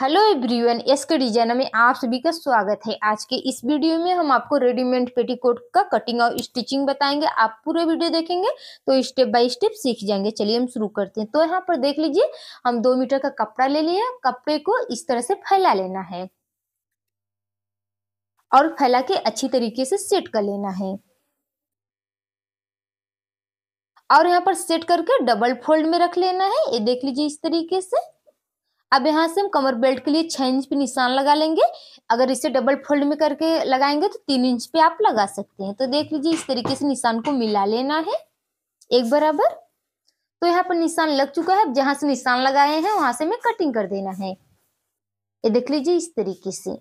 hello everyone S के में आप सभी का स्वागत है आज के इस वीडियो में हम आपको रेडीमेड पेटीकोट का कटिंग और स्टिचिंग बताएंगे आप पूरे वीडियो देखेंगे तो स्टेप बाय स्टेप सीख जाएंगे चलिए हम शुरू करते हैं तो यहाँ पर देख लीजिए हम दो मीटर का कपड़ा ले लिया कपड़े को इस तरह से फैला लेना है और फैला के अच्छी तरीके से सेट कर लेना है और यहाँ पर सेट करके डबल फोल्ड में रख लेना है ये देख लीजिए इस तरीके से अब यहाँ से हम कमर बेल्ट के लिए छः इंच पे निशान लगा लेंगे अगर इसे डबल फोल्ड में करके लगाएंगे तो तीन इंच पे आप लगा सकते हैं तो देख लीजिए इस तरीके से निशान को मिला लेना है एक बराबर तो यहाँ पर निशान लग चुका है अब जहाँ से निशान लगाए हैं वहां से हमें कटिंग कर देना है ये देख लीजिए इस तरीके से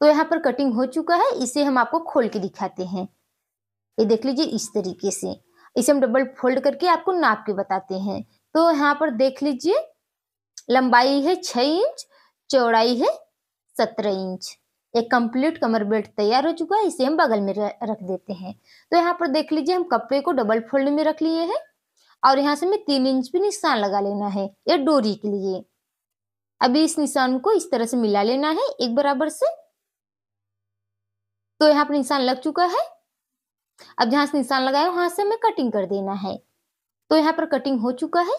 तो यहाँ पर कटिंग हो चुका है इसे हम आपको खोल के दिखाते हैं ये देख लीजिए इस तरीके से इसे हम डबल फोल्ड करके आपको नाप के बताते हैं तो यहाँ पर देख लीजिए लंबाई है छ इंच चौड़ाई है सत्रह इंच एक कंप्लीट कमर बेल्ट तैयार हो चुका है इसे हम बगल में रख देते हैं तो यहाँ पर देख लीजिए हम कपड़े को डबल फोल्ड में रख लिए हैं और यहाँ से हमें तीन इंच भी निशान लगा लेना है ये डोरी के लिए अभी इस निशान को इस तरह से मिला लेना है एक बराबर से तो यहाँ पर निशान लग चुका है अब जहां से निशान लगाया वहां से हमें कटिंग कर देना है तो यहाँ पर कटिंग हो चुका है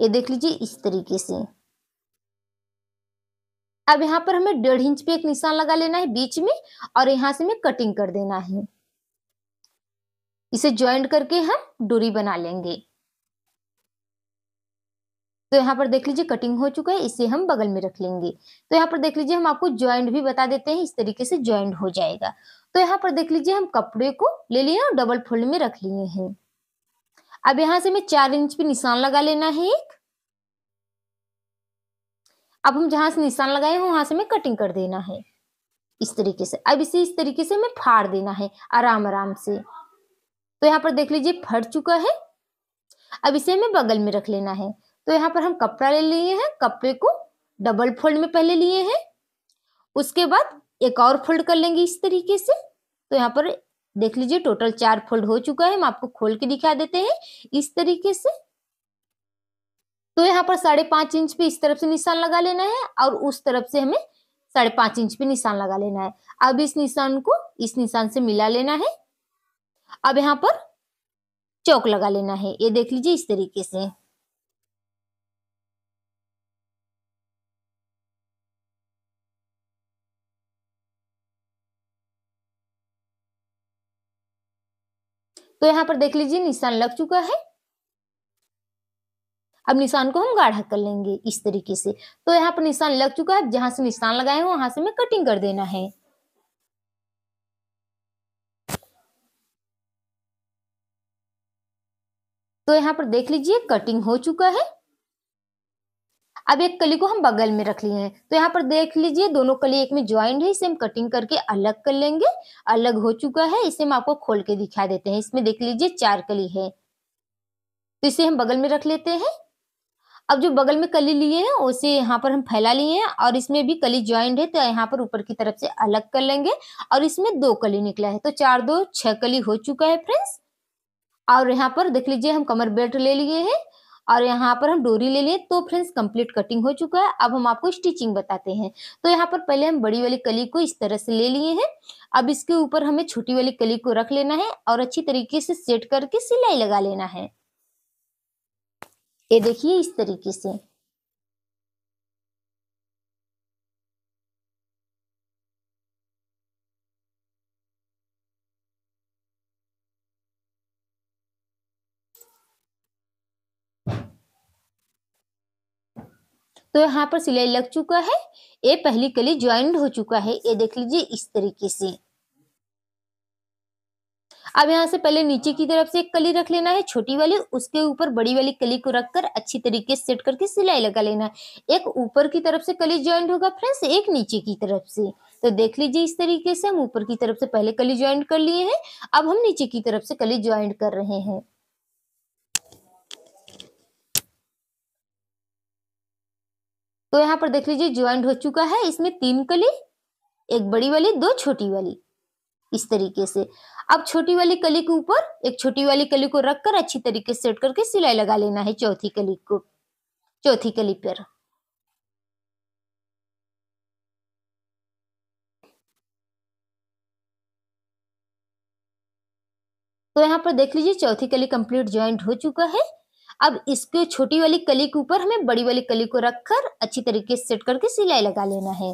ये देख लीजिए इस तरीके से अब यहाँ पर हमें डेढ़ इंच पे एक निशान लगा लेना है बीच में और यहां से हमें कटिंग कर देना है इसे ज्वाइंट करके हम डोरी बना लेंगे तो यहाँ पर देख लीजिए कटिंग हो चुका है इसे हम बगल में रख लेंगे तो यहाँ पर देख लीजिए हम आपको ज्वाइंट भी बता देते हैं इस तरीके से ज्वाइंट हो जाएगा तो यहाँ पर देख लीजिए हम कपड़े को ले लिए और डबल फोल्ड में रख लिए हैं अब यहां से हमें चार इंच पे निशान लगा लेना है एक अब हम जहां से निशान लगाए हैं वहां से हमें कटिंग कर देना है इस तरीके से अब इसे इस तरीके से हमें फाड़ देना है आराम आराम से तो यहाँ पर देख लीजिए फट चुका है अब इसे हमें बगल में रख लेना है तो यहाँ पर हम कपड़ा ले लिए हैं कपड़े को डबल फोल्ड में पहले लिए हैं उसके बाद एक और फोल्ड कर लेंगे इस तरीके से तो यहाँ पर देख लीजिए टोटल चार फोल्ड हो चुका है हम आपको खोल के दिखा देते हैं इस तरीके से तो यहाँ पर साढ़े पांच इंच पे इस तरफ से निशान लगा लेना है और उस तरफ से हमें साढ़े पांच इंच पे निशान लगा लेना है अब इस निशान को इस निशान से मिला लेना है अब यहाँ पर चौक लगा लेना है ये देख लीजिए इस तरीके से तो यहाँ पर देख लीजिए निशान लग चुका है अब निशान को हम गाढ़ा कर लेंगे इस तरीके से तो यहाँ पर निशान लग चुका है जहां से निशान लगाए हो वहां से हमें कटिंग कर देना है तो यहाँ पर देख लीजिए कटिंग हो चुका है अब एक कली को हम बगल में रख लिए हैं तो यहाँ पर देख लीजिए दोनों कली एक में ज्वाइंट है इसे हम कटिंग करके अलग कर लेंगे अलग हो चुका है इसे हम आपको खोल के दिखा देते हैं इसमें देख लीजिए चार कली है तो इसे हम बगल में रख लेते हैं अब जो बगल में कली लिए हैं उसे यहाँ पर हम फैला लिए हैं और इसमें भी कली ज्वाइंट है तो यहाँ पर ऊपर की तरफ से अलग कर लेंगे और इसमें दो कली निकला है तो चार दो छह कली हो चुका है फ्रेंड्स और यहाँ पर देख लीजिए हम कमर बेल्ट ले लिए हैं और यहाँ पर हम डोरी ले लिए तो फ्रेंड्स कंप्लीट कटिंग हो चुका है अब हम आपको स्टिचिंग बताते हैं तो यहाँ पर पहले हम बड़ी वाली कली को इस तरह से ले लिए हैं अब इसके ऊपर हमें छोटी वाली कली को रख लेना है और अच्छी तरीके से सेट करके सिलाई लगा लेना है ये देखिए इस तरीके से तो यहाँ पर सिलाई लग चुका है ये पहली कली ज्वाइंट हो चुका है ये देख लीजिए इस तरीके से अब यहाँ से पहले नीचे की तरफ से एक कली रख लेना है छोटी वाली उसके ऊपर बड़ी वाली कली को रखकर अच्छी तरीके से सेट करके सिलाई लगा लेना है एक ऊपर की तरफ से कली ज्वाइंट होगा फ्रेंड्स एक नीचे की तरफ से तो देख लीजिए इस तरीके से हम ऊपर की तरफ से पहले कली ज्वाइंट कर लिए हैं अब हम नीचे की तरफ से कली ज्वाइंट कर रहे हैं तो यहाँ पर देख लीजिए ज्वाइंट हो चुका है इसमें तीन कली एक बड़ी वाली दो छोटी वाली इस तरीके से अब छोटी वाली कली के ऊपर एक छोटी वाली कली को रखकर अच्छी तरीके से सेट करके सिलाई लगा लेना है चौथी कली को चौथी कली पर तो यहाँ पर देख लीजिए चौथी कली कंप्लीट ज्वाइंट हो चुका है अब इसके छोटी वाली कली के ऊपर हमें बड़ी वाली कली को रखकर अच्छी तरीके से सेट करके सिलाई लगा लेना है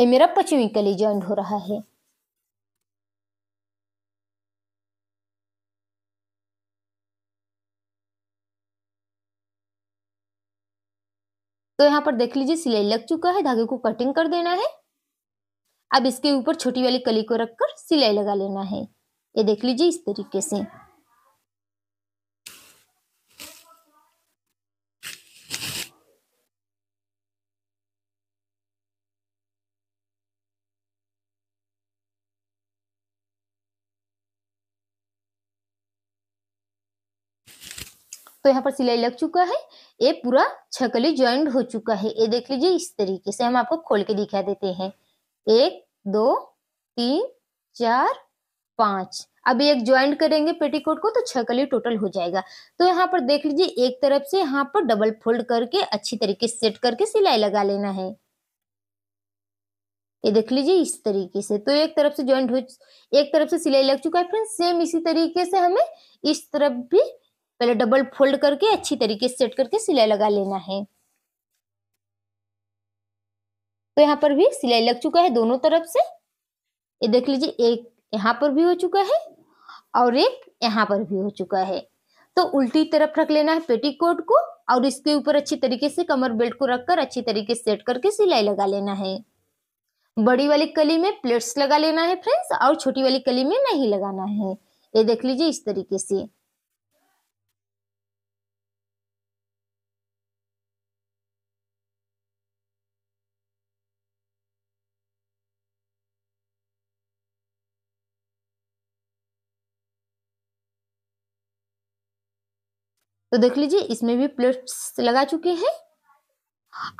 ये मेरा पचवी कली ज्वाइंट हो रहा है तो यहाँ पर देख लीजिए सिलाई लग चुका है धागे को कटिंग कर देना है अब इसके ऊपर छोटी वाली कली को रखकर सिलाई लगा लेना है ये देख लीजिए इस तरीके से तो यहाँ पर सिलाई लग चुका है ये पूरा छकली ज्वाइंट हो चुका है ये देख लीजिए इस तरीके से हम आपको खोल के दिखा देते हैं एक दो तीन चार पांच अब एक ज्वाइंट करेंगे पेटीकोट को तो छकली टोटल हो जाएगा तो यहाँ पर देख लीजिए एक तरफ से यहाँ पर डबल फोल्ड करके अच्छी तरीके से सेट करके सिलाई लगा लेना है ये देख लीजिए इस तरीके से तो एक तरफ से ज्वाइंट हो एक तरफ से सिलाई लग चुका है फ्रेंड्स सेम इसी तरीके से हमें इस तरफ भी पहले डबल फोल्ड करके अच्छी तरीके से सेट करके सिलाई लगा लेना है तो यहाँ पर भी सिलाई लग चुका है दोनों तरफ से ये देख लीजिए एक यहाँ पर भी हो चुका है और एक यहाँ पर भी हो चुका है तो उल्टी तरफ रख लेना है पेटीकोट को और इसके ऊपर अच्छी तरीके से कमर बेल्ट को रखकर अच्छी तरीके से सेट करके सिलाई लगा लेना है बड़ी वाली कली में प्लेट्स लगा लेना है फ्रेंड्स और छोटी वाली कली में नहीं लगाना है ये देख लीजिए इस तरीके से तो देख लीजिए इसमें भी प्लेट्स लगा चुके हैं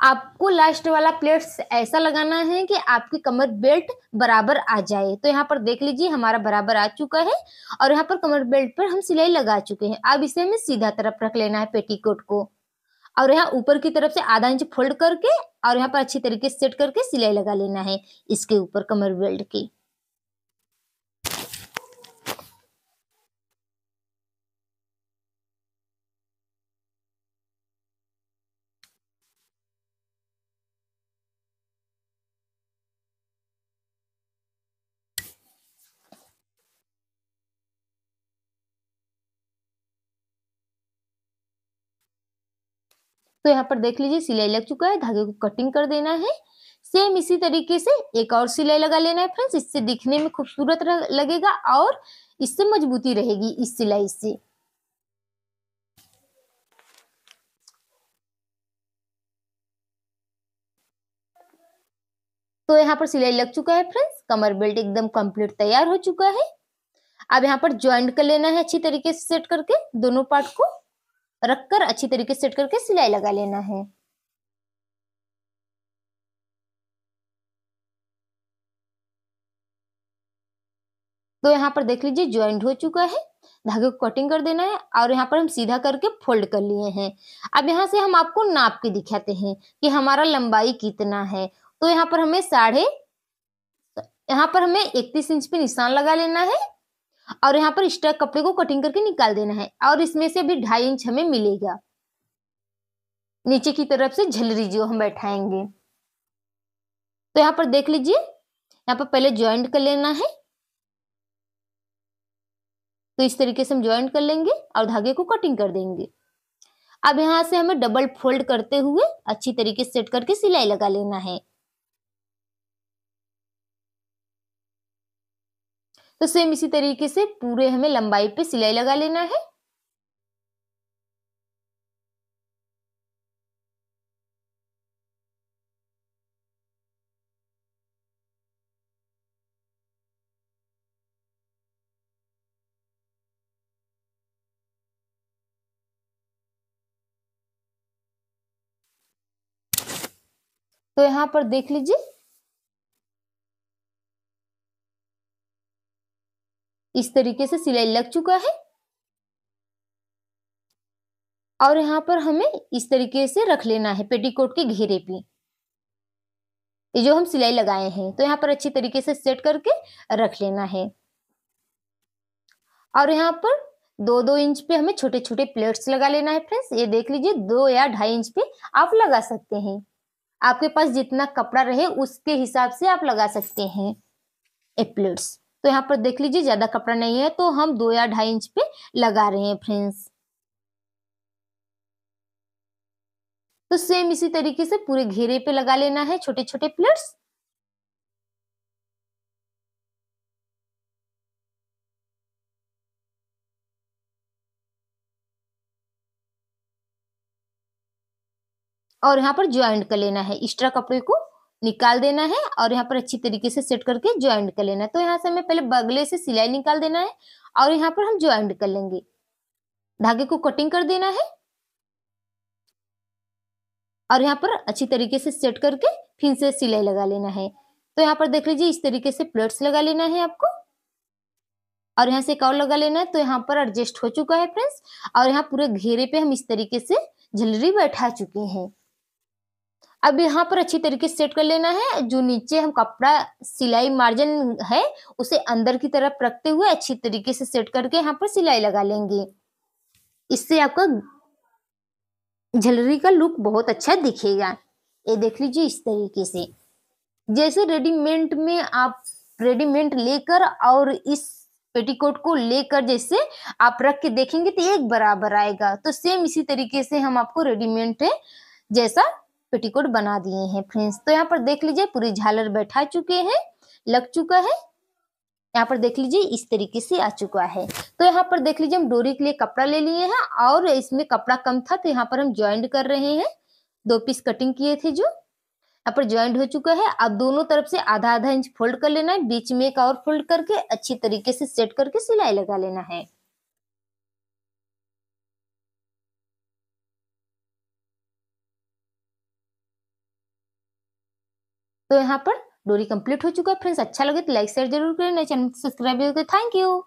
आपको लास्ट वाला प्लेट्स ऐसा लगाना है कि आपकी कमर बेल्ट बराबर आ जाए तो यहाँ पर देख लीजिए हमारा बराबर आ चुका है और यहाँ पर कमर बेल्ट पर हम सिलाई लगा चुके हैं अब इसे हमें सीधा तरफ रख लेना है पेटीकोट को और यहाँ ऊपर की तरफ से आधा इंच फोल्ड करके और यहाँ पर अच्छी तरीके से सेट करके सिलाई लगा लेना है इसके ऊपर कमर बेल्ट की तो यहाँ पर देख लीजिए सिलाई लग चुका है धागे को कटिंग कर देना है सेम इसी तरीके से एक और सिलाई लगा लेना है फ्रेंड्स इससे दिखने में खूबसूरत लगेगा और इससे मजबूती रहेगी इस सिलाई से तो यहाँ पर सिलाई लग चुका है फ्रेंड्स कमर बेल्ट एकदम कंप्लीट तैयार हो चुका है अब यहाँ पर ज्वाइंट कर लेना है अच्छी तरीके से सेट करके दोनों पार्ट को रख कर अच्छी तरीके सेट करके सिलाई लगा लेना है तो यहाँ पर देख लीजिए ज्वाइंट हो चुका है धागे को कटिंग कर देना है और यहाँ पर हम सीधा करके फोल्ड कर लिए हैं अब यहाँ से हम आपको नाप के दिखाते हैं कि हमारा लंबाई कितना है तो यहाँ पर हमें साढ़े यहाँ पर हमें इकतीस इंच पे निशान लगा लेना है और यहाँ पर एक्स्ट्रा कपड़े को कटिंग करके निकाल देना है और इसमें से भी ढाई इंच हमें मिलेगा नीचे की तरफ से झलरी जो हम बैठाएंगे तो यहाँ पर देख लीजिए यहाँ पर पहले ज्वाइंट कर लेना है तो इस तरीके से हम ज्वाइंट कर लेंगे और धागे को कटिंग कर देंगे अब यहां से हमें डबल फोल्ड करते हुए अच्छी तरीके से सेट करके सिलाई लगा लेना है तो सेम इसी तरीके से पूरे हमें लंबाई पे सिलाई लगा लेना है तो यहाँ पर देख लीजिए इस तरीके से सिलाई लग चुका है और यहाँ पर हमें इस तरीके से रख लेना है पेटीकोट के घेरे पे ये जो हम सिलाई लगाए हैं तो यहाँ पर अच्छी तरीके से सेट करके रख लेना है और यहाँ पर दो दो इंच पे हमें छोटे छोटे प्लेट्स लगा लेना है फ्रेंड्स ये देख लीजिए दो या ढाई इंच पे आप लगा सकते हैं आपके पास जितना कपड़ा रहे उसके हिसाब से आप लगा सकते हैं ए प्लेट्स तो यहाँ पर देख लीजिए ज़्यादा कपड़ा नहीं है तो हम दो या ढाई इंच पे लगा रहे हैं फ्रेंड्स तो सेम इसी तरीके से पूरे घेरे पे लगा लेना है छोटे छोटे प्लेट्स और यहाँ पर ज्वाइंट कर लेना है एक्स्ट्रा कपड़े को निकाल देना है और यहाँ पर अच्छी तरीके से सेट करके ज्वाइंट कर लेना है तो यहाँ से हमें पहले बगले से सिलाई निकाल देना है और यहाँ पर हम ज्वाइंट कर लेंगे धागे को कटिंग कर देना है और यहाँ पर अच्छी तरीके से सेट करके फिर से सिलाई लगा लेना है तो यहाँ पर देख लीजिए इस तरीके से प्लेट्स लगा लेना है आपको और यहाँ से कॉल लगा लेना है तो यहाँ पर एडजस्ट हो चुका है फ्रेंड्स और यहाँ पूरे घेरे पे हम इस तरीके से झलरी बैठा चुके हैं अब यहाँ पर अच्छी तरीके से सेट कर लेना है जो नीचे हम कपड़ा सिलाई मार्जिन है उसे अंदर की तरफ रखते हुए अच्छी तरीके से सेट करके यहाँ पर सिलाई लगा लेंगे इससे आपका झलरी का लुक बहुत अच्छा दिखेगा ये देख लीजिए इस तरीके से जैसे रेडीमेड में आप रेडीमेड लेकर और इस पेटीकोट को लेकर जैसे आप रख के देखेंगे तो एक बराबर आएगा तो सेम इसी तरीके से हम आपको रेडीमेड जैसा पेटीकोट बना दिए हैं फ्रेंड्स तो यहाँ पर देख लीजिए पूरी झालर बैठा चुके हैं लग चुका है यहाँ पर देख लीजिए इस तरीके से आ चुका है तो यहाँ पर देख लीजिए हम डोरी के लिए कपड़ा ले लिए हैं और इसमें कपड़ा कम था तो यहाँ पर हम ज्वाइंट कर रहे हैं दो पीस कटिंग किए थे जो यहाँ पर ज्वाइंट हो चुका है अब दोनों तरफ से आधा आधा इंच फोल्ड कर लेना है बीच में एक और फोल्ड करके अच्छी तरीके से सेट करके सिलाई लगा लेना है तो यहाँ पर डोरी कंप्लीट हो चुका है फ्रेंड्स अच्छा लगे तो लाइक शेयर जरूर करें चैनल सब्सक्राइब जरूर करें थैंक यू